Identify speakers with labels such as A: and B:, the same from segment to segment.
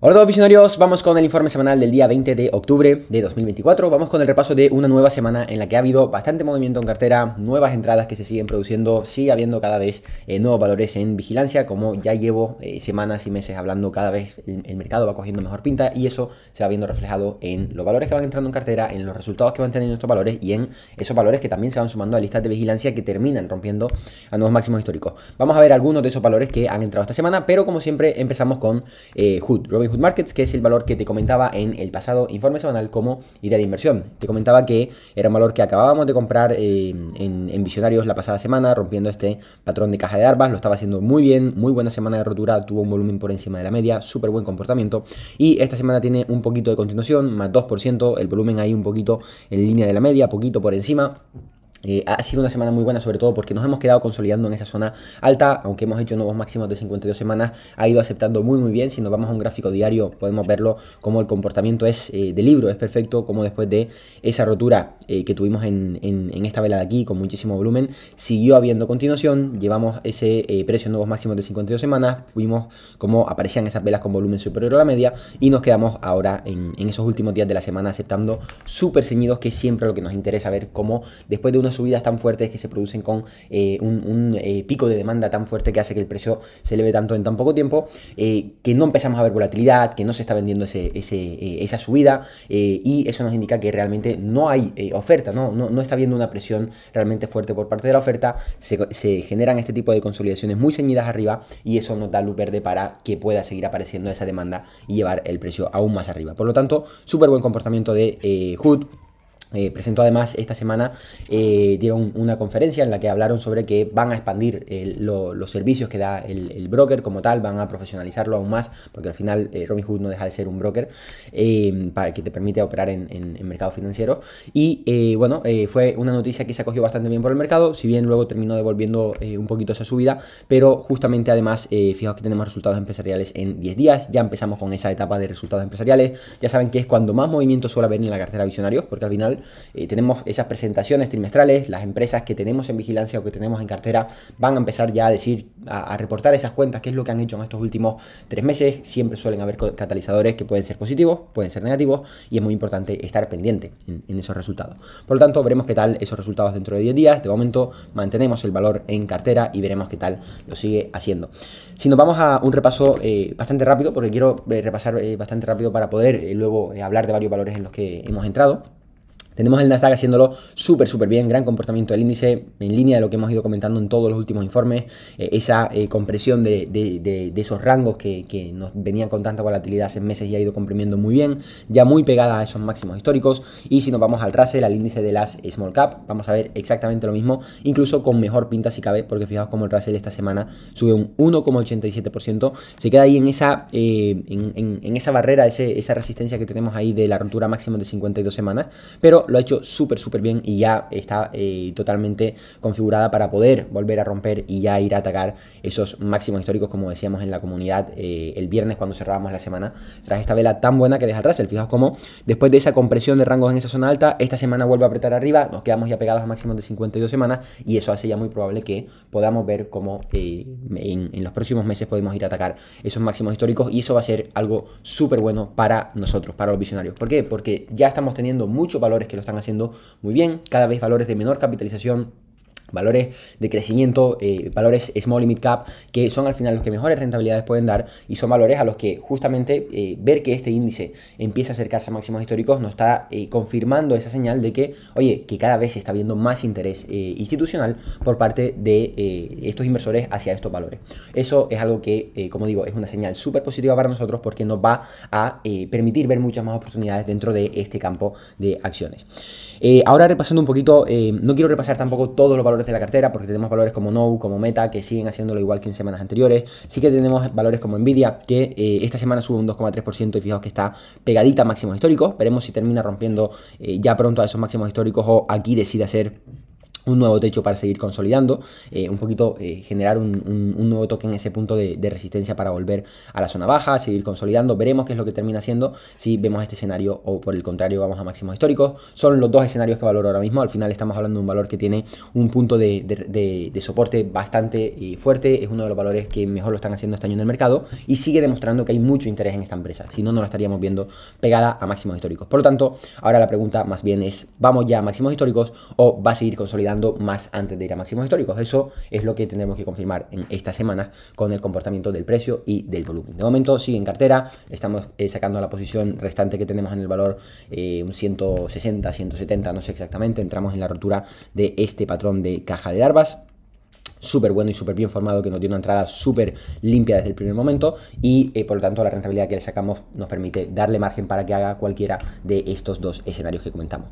A: Hola a visionarios, vamos con el informe semanal del día 20 de octubre de 2024, vamos con el repaso de una nueva semana en la que ha habido bastante movimiento en cartera, nuevas entradas que se siguen produciendo, sigue habiendo cada vez eh, nuevos valores en vigilancia, como ya llevo eh, semanas y meses hablando, cada vez el, mercado va cogiendo mejor pinta y eso se va viendo reflejado en los valores que van entrando en cartera, en los resultados que van teniendo estos valores y en esos valores que también se van sumando a listas de vigilancia que terminan rompiendo a nuevos máximos históricos. Vamos a ver algunos de esos valores que han entrado esta semana, pero como siempre empezamos con eh, Hood, Good Markets, que es el valor que te comentaba en el pasado informe semanal como idea de inversión. Te comentaba que era un valor que acabábamos de comprar eh, en, Visionarios la pasada semana, rompiendo este patrón de caja de armas lo estaba haciendo muy bien, muy buena semana de rotura, tuvo un volumen por encima de la media, súper buen comportamiento, y esta semana tiene un poquito de continuación, más 2%, el volumen ahí un poquito en línea de la media, poquito por encima. Eh, ha sido una semana muy buena, sobre todo porque nos hemos quedado consolidando en esa zona alta, aunque hemos hecho nuevos máximos de 52 semanas, ha ido aceptando muy muy bien. Si nos vamos a un gráfico diario, podemos verlo como el comportamiento es eh, de libro, es perfecto, como después de esa rotura eh, que tuvimos en, esta vela de aquí, con muchísimo volumen, siguió habiendo continuación, llevamos ese precio en nuevos máximos de 52 semanas, fuimos como aparecían esas velas con volumen superior a la media y nos quedamos ahora en, esos últimos días de la semana aceptando súper ceñidos, que siempre lo que nos interesa ver cómo después de una subidas tan fuertes que se producen con eh, un, eh, pico de demanda tan fuerte que hace que el precio se eleve tanto en tan poco tiempo, eh, que no empezamos a ver volatilidad, que no se está vendiendo ese, esa subida y eso nos indica que realmente no hay oferta, ¿no? No, está viendo una presión realmente fuerte por parte de la oferta, se, generan este tipo de consolidaciones muy ceñidas arriba y eso nos da luz verde para que pueda seguir apareciendo esa demanda y llevar el precio aún más arriba. Por lo tanto, súper buen comportamiento de Hood. Eh, presentó además esta semana, eh, dieron una conferencia en la que hablaron sobre que van a expandir los servicios que da el, broker como tal, van a profesionalizarlo aún más, porque al final eh, Robinhood no deja de ser un broker para que te permite operar en, en, financiero mercados Y bueno, fue una noticia que se acogió bastante bien por el mercado, si bien luego terminó devolviendo un poquito esa subida, pero justamente además, fijaos que tenemos resultados empresariales en 10 días, ya empezamos con esa etapa de resultados empresariales, ya saben que es cuando más movimiento suele haber en la cartera visionarios, porque al final eh, tenemos esas presentaciones trimestrales, las empresas que tenemos en vigilancia o que tenemos en cartera van a empezar ya a decir, a, reportar esas cuentas, qué es lo que han hecho en estos últimos tres meses. Siempre suelen haber catalizadores que pueden ser positivos, pueden ser negativos y es muy importante estar pendiente en, esos resultados. Por lo tanto, veremos qué tal esos resultados dentro de 10 días. De momento mantenemos el valor en cartera y veremos qué tal lo sigue haciendo. Si nos vamos a un repaso eh, bastante rápido, porque quiero eh, repasar bastante rápido para poder luego hablar de varios valores en los que hemos entrado. Tenemos el Nasdaq haciéndolo súper, súper bien, gran comportamiento del índice, en línea de lo que hemos ido comentando en todos los últimos informes, eh, esa eh, compresión de, esos rangos que, nos venían con tanta volatilidad hace meses y ha ido comprimiendo muy bien, ya muy pegada a esos máximos históricos. Y si nos vamos al Russell, al índice de las Small Cap, vamos a ver exactamente lo mismo, incluso con mejor pinta si cabe, porque fijaos como el Russell esta semana sube un 1,87%, se queda ahí en esa, eh, en, esa barrera, esa resistencia que tenemos ahí de la ruptura máxima de 52 semanas, pero lo ha hecho súper, súper bien y ya está eh, totalmente configurada para poder volver a romper y ya ir a atacar esos máximos históricos, como decíamos en la comunidad eh, el viernes cuando cerrábamos la semana, tras esta vela tan buena que deja el Fijaos cómo después de esa compresión de rangos en esa zona alta, esta semana vuelve a apretar arriba, nos quedamos ya pegados a máximos de 52 semanas y eso hace ya muy probable que podamos ver cómo eh, en, en los próximos meses podemos ir a atacar esos máximos históricos y eso va a ser algo súper bueno para nosotros, para los visionarios. ¿Por qué? Porque ya estamos teniendo muchos valores que lo están haciendo muy bien, cada vez valores de menor capitalización Valores de crecimiento, eh, valores small limit cap, que son al final los que mejores rentabilidades pueden dar y son valores a los que justamente eh, ver que este índice empieza a acercarse a máximos históricos nos está eh, confirmando esa señal de que, oye, que cada vez se está viendo más interés institucional por parte de estos inversores hacia estos valores. Eso es algo que, como digo, es una señal súper positiva para nosotros porque nos va a permitir ver muchas más oportunidades dentro de este campo de acciones. Eh, ahora repasando un poquito, eh, no quiero repasar tampoco todos los valores de la cartera porque tenemos valores como No, como Meta que siguen haciéndolo igual que en semanas anteriores. Sí que tenemos valores como Nvidia que eh, esta semana sube un 2,3% y fijaos que está pegadita a máximos históricos. Veremos si termina rompiendo ya pronto a esos máximos históricos o aquí decide hacer un nuevo techo para seguir consolidando, eh, un poquito eh, generar un, nuevo toque en ese punto de, resistencia para volver a la zona baja, seguir consolidando, veremos qué es lo que termina siendo si vemos este escenario o por el contrario vamos a máximos históricos, son los dos escenarios que valoro ahora mismo, al final estamos hablando de un valor que tiene un punto de, soporte bastante eh, fuerte, es uno de los valores que mejor lo están haciendo este año en el mercado y sigue demostrando que hay mucho interés en esta empresa, si no, no la estaríamos viendo pegada a máximos históricos, por lo tanto, ahora la pregunta más bien es, ¿vamos ya a máximos históricos o va a seguir consolidando más antes de ir a máximos históricos. Eso es lo que tendremos que confirmar en esta semana con el comportamiento del precio y del volumen. De momento sigue en cartera, estamos eh, sacando la posición restante que tenemos en el valor eh, un 160, 170, no sé exactamente. Entramos en la rotura de este patrón de caja de Darbas súper bueno y súper bien formado, que nos dio una entrada súper limpia desde el primer momento y eh, por lo tanto la rentabilidad que le sacamos nos permite darle margen para que haga cualquiera de estos dos escenarios que comentamos.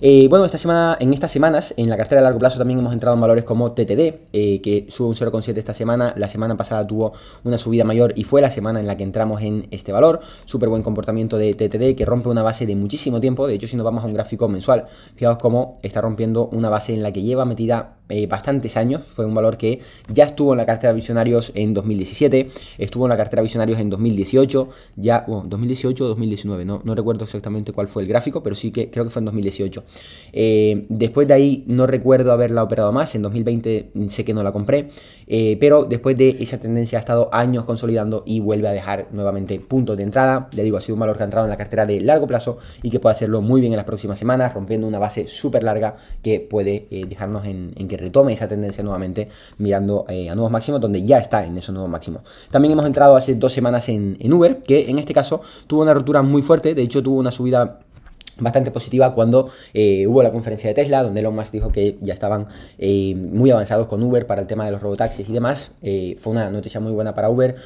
A: Eh, bueno, esta semana, en estas semanas, en la cartera de largo plazo también hemos entrado en valores como TTD, eh, que sube un 0,7 esta semana, la semana pasada tuvo una subida mayor y fue la semana en la que entramos en este valor, súper buen comportamiento de TTD que rompe una base de muchísimo tiempo, de hecho si nos vamos a un gráfico mensual, fijaos cómo está rompiendo una base en la que lleva metida bastantes años, fue un valor que ya estuvo en la cartera de visionarios en 2017, estuvo en la cartera visionarios en 2018, ya, 2018 o 2019, no, recuerdo exactamente cuál fue el gráfico, pero sí que creo que fue en 2018. Eh, después de ahí no recuerdo haberla operado más, en 2020 sé que no la compré, eh, pero después de esa tendencia ha estado años consolidando y vuelve a dejar nuevamente puntos de entrada, le digo, ha sido un valor que ha entrado en la cartera de largo plazo y que puede hacerlo muy bien en las próximas semanas, rompiendo una base súper larga que puede eh, dejarnos en, que retome esa tendencia nuevamente mirando eh, a nuevos máximos, donde ya está en esos nuevos máximos. También hemos entrado hace dos semanas en, en Uber, que en este caso tuvo una ruptura muy fuerte, de hecho tuvo una subida bastante positiva cuando eh, hubo la conferencia de Tesla, donde Elon Musk dijo que ya estaban eh, muy avanzados con Uber para el tema de los robotaxis y demás. Eh, fue una noticia muy buena para Uber,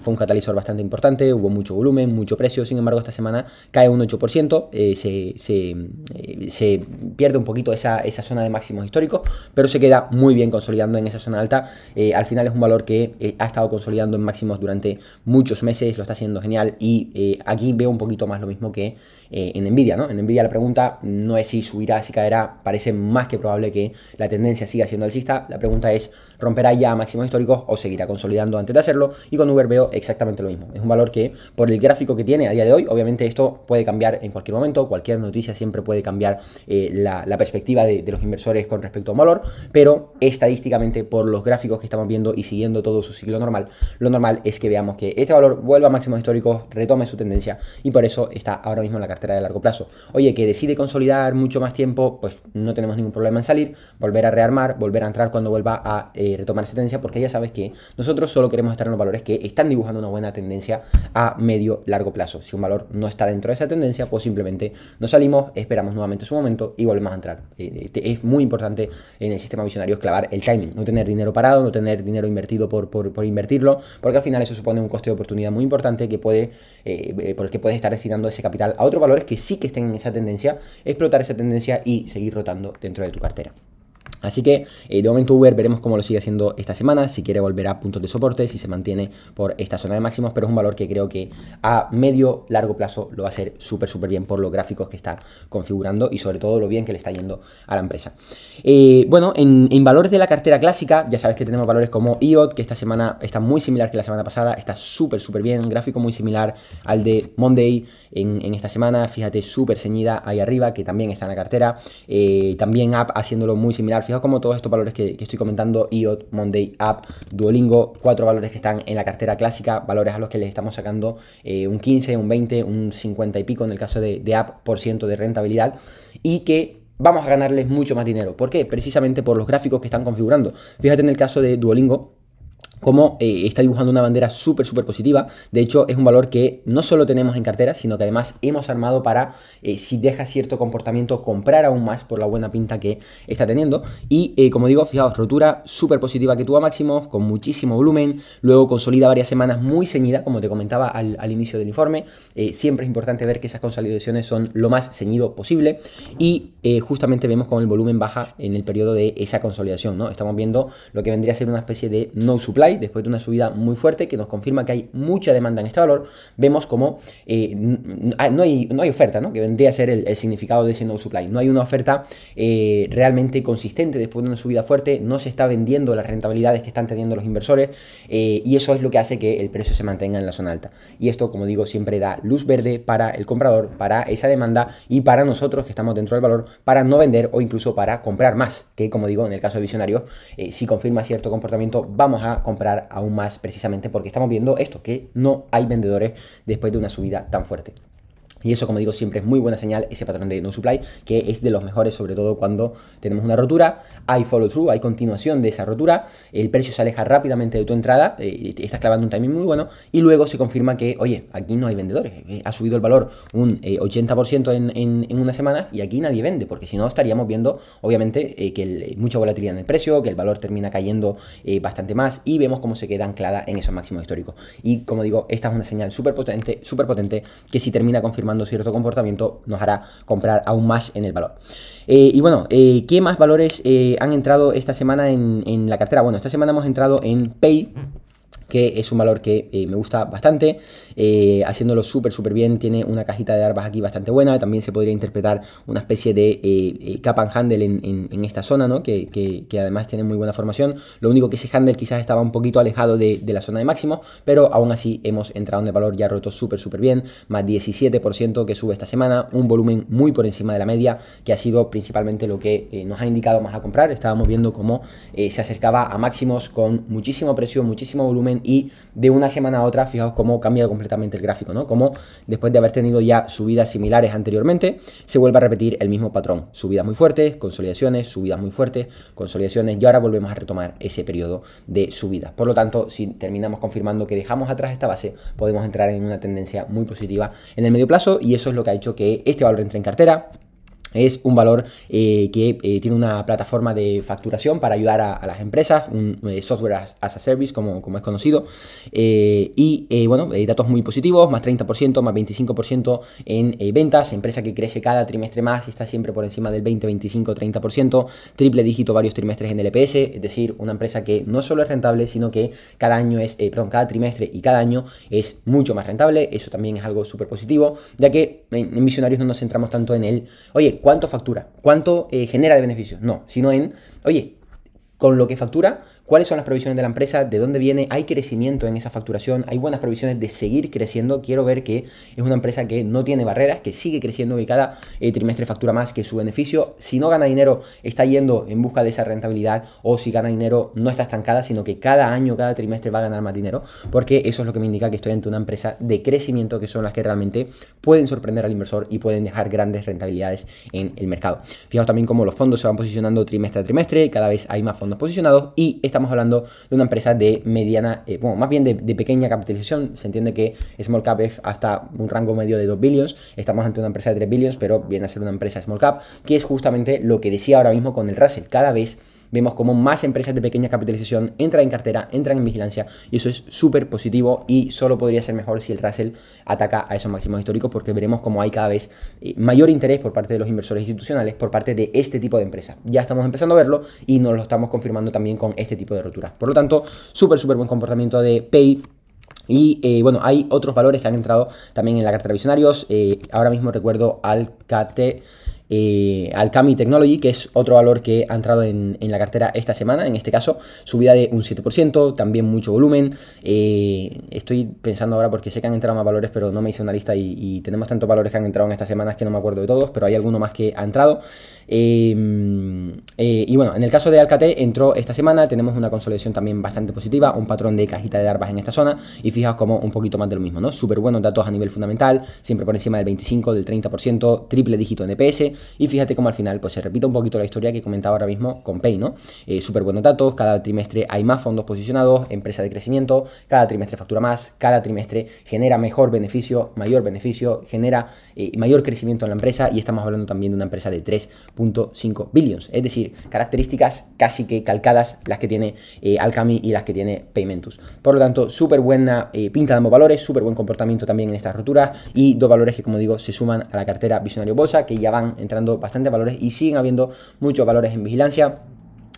A: fue un catalizador bastante importante, hubo mucho volumen, mucho precio, sin embargo esta semana cae un 8%, se, se, pierde un poquito esa, esa, zona de máximos históricos, pero se queda muy bien consolidando en esa zona alta. al final es un valor que ha estado consolidando en máximos durante muchos meses, lo está haciendo genial y aquí veo un poquito más lo mismo que en Nvidia, ¿no? Envidia la pregunta no es si subirá, si caerá, parece más que probable que la tendencia siga siendo alcista, la pregunta es, ¿romperá ya máximos históricos o seguirá consolidando antes de hacerlo? Y con Uber veo exactamente lo mismo, es un valor que por el gráfico que tiene a día de hoy, obviamente esto puede cambiar en cualquier momento, cualquier noticia siempre puede cambiar eh, la, perspectiva de, de los inversores con respecto a un valor, pero estadísticamente por los gráficos que estamos viendo y siguiendo todo su ciclo normal, lo normal es que veamos que este valor vuelva a máximos históricos, retome su tendencia y por eso está ahora mismo en la cartera de largo plazo oye, que decide consolidar mucho más tiempo, pues no tenemos ningún problema en salir, volver a rearmar, volver a entrar cuando vuelva a eh, retomar esa tendencia, porque ya sabes que nosotros solo queremos estar en los valores que están dibujando una buena tendencia a medio largo plazo. Si un valor no está dentro de esa tendencia, pues simplemente nos salimos, esperamos nuevamente su momento y volvemos a entrar. Eh, eh, es muy importante en el sistema visionario clavar el timing, no tener dinero parado, no tener dinero invertido por, invertirlo, porque al final eso supone un coste de oportunidad muy importante que puede, por puedes estar destinando ese capital a otros valores que sí que estén esa tendencia, explotar esa tendencia y seguir rotando dentro de tu cartera. Así que eh, de momento Uber veremos cómo lo sigue haciendo esta semana, si quiere volver a puntos de soporte, si se mantiene por esta zona de máximos, pero es un valor que creo que a medio, largo plazo lo va a hacer súper, súper bien por los gráficos que está configurando y sobre todo lo bien que le está yendo a la empresa. Eh, bueno, en, valores de la cartera clásica, ya sabes que tenemos valores como IOT, e que esta semana está muy similar que la semana pasada, está súper, súper bien, un gráfico muy similar al de Monday en, esta semana, fíjate, súper ceñida ahí arriba, que también está en la cartera, eh, también App haciéndolo muy similar Fijaos como todos estos valores que, estoy comentando, IOT, Monday App, Duolingo, cuatro valores que están en la cartera clásica, valores a los que les estamos sacando eh, un 15, un 20, un 50 y pico en el caso de, de App por ciento de rentabilidad y que vamos a ganarles mucho más dinero. ¿Por qué? Precisamente por los gráficos que están configurando. Fíjate en el caso de Duolingo, como eh, está dibujando una bandera súper, súper positiva. De hecho, es un valor que no solo tenemos en cartera, sino que además hemos armado para, eh, si deja cierto comportamiento, comprar aún más por la buena pinta que está teniendo. Y eh, como digo, fijaos, rotura súper positiva que tuvo a máximos, con muchísimo volumen, luego consolida varias semanas muy ceñida, como te comentaba al, inicio del informe. siempre es importante ver que esas consolidaciones son lo más ceñido posible. Y justamente vemos cómo el volumen baja en el periodo de esa consolidación, ¿no? Estamos viendo lo que vendría a ser una especie de no supply después de una subida muy fuerte que nos confirma que hay mucha demanda en este valor, vemos como eh, no, hay, no hay oferta, ¿no? que vendría a ser el, significado de ese no supply. No hay una oferta eh, realmente consistente después de una subida fuerte, no se está vendiendo las rentabilidades que están teniendo los inversores eh, y eso es lo que hace que el precio se mantenga en la zona alta. Y esto, como digo, siempre da luz verde para el comprador, para esa demanda y para nosotros que estamos dentro del valor, para no vender o incluso para comprar más, que como digo, en el caso de Visionario si confirma cierto comportamiento, vamos a comprar aún más precisamente porque estamos viendo esto, que no hay vendedores después de una subida tan fuerte. Y eso, como digo, siempre es muy buena señal, ese patrón de no supply, que es de los mejores, sobre todo cuando tenemos una rotura, hay follow through, hay continuación de esa rotura, el precio se aleja rápidamente de tu entrada, eh, estás clavando un timing muy bueno, y luego se confirma que, oye, aquí no hay vendedores, eh, ha subido el valor un 80% eh, en, una semana y aquí nadie vende, porque si no estaríamos viendo, obviamente, que el, mucha volatilidad en el precio, que el valor termina cayendo bastante más y vemos cómo se queda anclada en esos máximos históricos. Y como digo, esta es una señal súper potente, súper potente, que si termina confirmando cierto comportamiento nos hará comprar aún más en el valor. Eh, y bueno, eh, ¿qué más valores eh, han entrado esta semana en, en la cartera? Bueno, esta semana hemos entrado en Pay que es un valor que eh, me gusta bastante, eh, haciéndolo súper, súper bien, tiene una cajita de armas aquí bastante buena, también se podría interpretar una especie de eh, cap and handle en, esta zona, ¿no? Que, además tiene muy buena formación, lo único que ese handle quizás estaba un poquito alejado de, la zona de máximo, pero aún así hemos entrado en el valor ya roto súper, súper bien, más 17% que sube esta semana, un volumen muy por encima de la media, que ha sido principalmente lo que nos ha indicado más a comprar, estábamos viendo cómo se acercaba a máximos con muchísimo precio, muchísimo volumen, y de una semana a otra, fijaos cómo cambia completamente el gráfico, ¿no? Como después de haber tenido ya subidas similares anteriormente, se vuelve a repetir el mismo patrón. Subidas muy fuertes, consolidaciones, subidas muy fuertes, consolidaciones y ahora volvemos a retomar ese periodo de subidas. Por lo tanto, si terminamos confirmando que dejamos atrás esta base, podemos entrar en una tendencia muy positiva en el medio plazo y eso es lo que ha hecho que este valor entre en cartera. Es un valor eh, que eh, tiene una plataforma de facturación para ayudar a, las empresas, un eh, software as, a service, como, como es conocido. y bueno, hay datos muy positivos, más 30%, más 25% en ventas, empresa que crece cada trimestre más y está siempre por encima del 20, 25, 30%, triple dígito varios trimestres en el LPS, es decir, una empresa que no solo es rentable, sino que cada año es, perdón, cada trimestre y cada año es mucho más rentable. Eso también es algo súper positivo, ya que en, en Visionarios no nos centramos tanto en el, oye, cuánto factura, cuánto eh, genera de beneficio? no, sino en, oye, con lo que factura, cuáles son las provisiones de la empresa, de dónde viene, hay crecimiento en esa facturación, hay buenas provisiones de seguir creciendo. Quiero ver que es una empresa que no tiene barreras, que sigue creciendo y cada eh, trimestre factura más que su beneficio. Si no gana dinero, está yendo en busca de esa rentabilidad o si gana dinero, no está estancada, sino que cada año, cada trimestre va a ganar más dinero, porque eso es lo que me indica que estoy ante una empresa de crecimiento que son las que realmente pueden sorprender al inversor y pueden dejar grandes rentabilidades en el mercado. Fijaos también cómo los fondos se van posicionando trimestre a trimestre, cada vez hay más fondos posicionados y estamos hablando de una empresa de mediana, eh, bueno, más bien de, de, pequeña capitalización. Se entiende que Small Cap es hasta un rango medio de 2 billions. Estamos ante una empresa de 3 billions, pero viene a ser una empresa Small Cap, que es justamente lo que decía ahora mismo con el Russell. Cada vez Vemos cómo más empresas de pequeña capitalización entran en cartera, entran en vigilancia y eso es súper positivo y solo podría ser mejor si el Russell ataca a esos máximos históricos porque veremos como hay cada vez eh, mayor interés por parte de los inversores institucionales por parte de este tipo de empresas. Ya estamos empezando a verlo y nos lo estamos confirmando también con este tipo de roturas. Por lo tanto, súper, súper buen comportamiento de Pay. Y eh, bueno, hay otros valores que han entrado también en la cartera de visionarios. Eh, ahora mismo recuerdo al eh, Alcami Technology, que es otro valor que ha entrado en, la cartera esta semana, en este caso, subida de un 7%, también mucho volumen. Eh, estoy pensando ahora porque sé que han entrado más valores, pero no me hice una lista y, tenemos tantos valores que han entrado en estas semanas que no me acuerdo de todos, pero hay alguno más que ha entrado. Em, eh, y bueno, en el caso de Alcatel entró esta semana, tenemos una consolidación también bastante positiva, un patrón de cajita de arbas en esta zona y fijaos como un poquito más de lo mismo, ¿no? Súper buenos datos a nivel fundamental, siempre por encima del 25, del 30%, triple dígito en EPS y fíjate cómo al final pues se repite un poquito la historia que comentaba ahora mismo con Pay, ¿no? Eh, súper buenos datos, cada trimestre hay más fondos posicionados, empresa de crecimiento, cada trimestre factura más, cada trimestre genera mejor beneficio, mayor beneficio, genera eh, mayor crecimiento en la empresa y estamos hablando también de una empresa de 3.5 billions, es decir, características casi que calcadas las que tiene eh, Alcami y las que tiene Paymentus. Por lo tanto, súper buena pinta de ambos valores, súper buen comportamiento también en estas roturas y dos valores que como digo se suman a la cartera Visionario Bolsa que ya van en entrando bastantes valores y siguen habiendo muchos valores en vigilancia.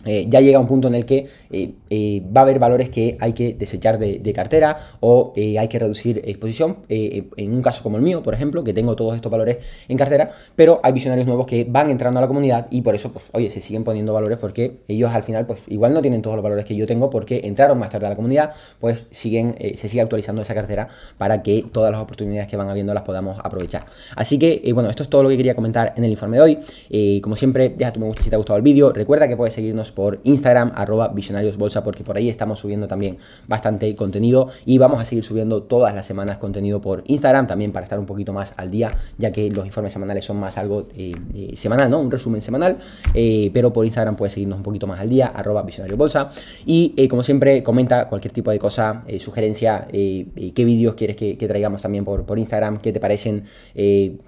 A: Eh, ya llega un punto en el que eh, eh, va a haber valores que hay que desechar de, cartera o hay que reducir exposición. en un caso como el mío, por ejemplo, que tengo todos estos valores en cartera, pero hay visionarios nuevos que van entrando a la comunidad y por eso, pues, oye, se siguen poniendo valores porque ellos al final, pues, igual no tienen todos los valores que yo tengo porque entraron más tarde a la comunidad, pues, siguen, se sigue actualizando esa cartera para que todas las oportunidades que van habiendo las podamos aprovechar. Así que, bueno, esto es todo lo que quería comentar en el informe de hoy. como siempre, deja tu me gusta si te ha gustado el vídeo. Recuerda que puedes seguirnos por Instagram, arroba Bolsa porque por ahí estamos subiendo también bastante contenido y vamos a seguir subiendo todas las semanas contenido por Instagram también para estar un poquito más al día, ya que los informes semanales son más algo eh, eh, semanal, ¿no? Un resumen semanal, eh, pero por Instagram puedes seguirnos un poquito más al día, arroba Bolsa Y como siempre, comenta cualquier tipo de cosa, sugerencia, qué vídeos quieres que, traigamos también por, por Instagram, qué te parecen.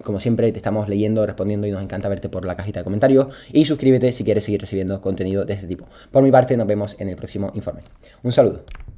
A: como siempre, te estamos leyendo, respondiendo y nos encanta verte por la cajita de comentarios. Y suscríbete si quieres seguir recibiendo contenido de de este tipo. Por mi parte, nos vemos en el próximo informe. Un saludo.